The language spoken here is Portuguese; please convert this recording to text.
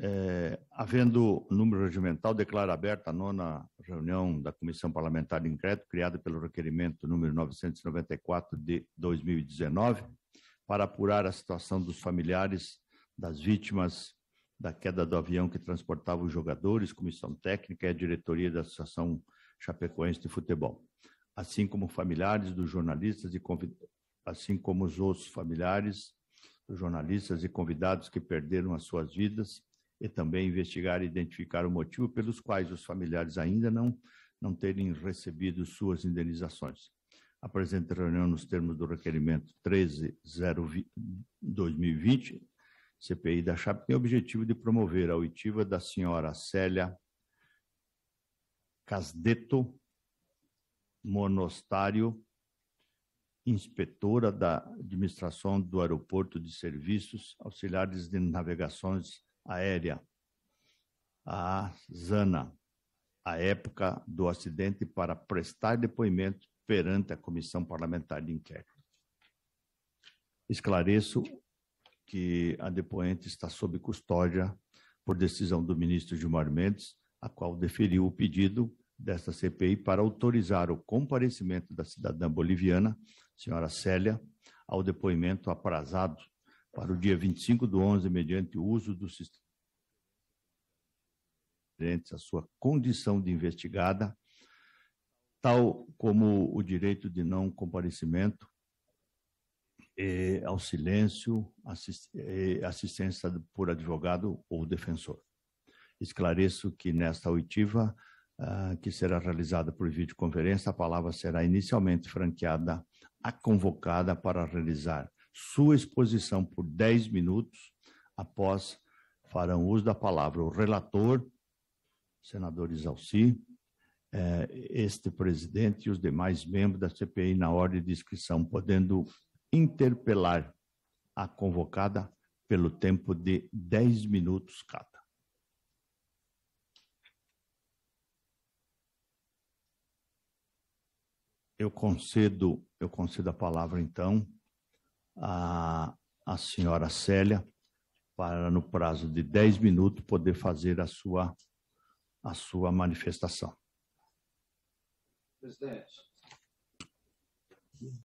É, havendo número regimental, declaro aberta a nona reunião da Comissão Parlamentar de Inquérito, criada pelo requerimento número 994 de 2019, para apurar a situação dos familiares das vítimas da queda do avião que transportava os jogadores, comissão técnica e a diretoria da Associação Chapecoense de Futebol, assim como familiares dos jornalistas e assim como os outros familiares dos jornalistas e convidados que perderam as suas vidas e também investigar e identificar o motivo pelos quais os familiares ainda não, não terem recebido suas indenizações. A reunião, nos termos do requerimento 13.020, CPI da Chapa, tem o objetivo de promover a oitiva da senhora Célia Casdeto Monostário, inspetora da administração do aeroporto de serviços, auxiliares de navegações aérea, a ZANA, à época do acidente, para prestar depoimento perante a Comissão Parlamentar de Inquérito. Esclareço que a depoente está sob custódia por decisão do ministro Gilmar Mendes, a qual deferiu o pedido desta CPI para autorizar o comparecimento da cidadã boliviana, senhora Célia, ao depoimento aprazado para o dia 25 do 11, mediante o uso do sistema a sua condição de investigada, tal como o direito de não comparecimento, ao silêncio, assistência por advogado ou defensor. Esclareço que nesta oitiva, ah, que será realizada por videoconferência, a palavra será inicialmente franqueada à convocada para realizar sua exposição por 10 minutos. Após, farão uso da palavra o relator, senador Isalci, eh, este presidente e os demais membros da CPI na ordem de inscrição, podendo interpelar a convocada pelo tempo de 10 minutos cada. Eu concedo, eu concedo a palavra então a, a senhora Célia para, no prazo de 10 minutos, poder fazer a sua, a sua manifestação. Presidente,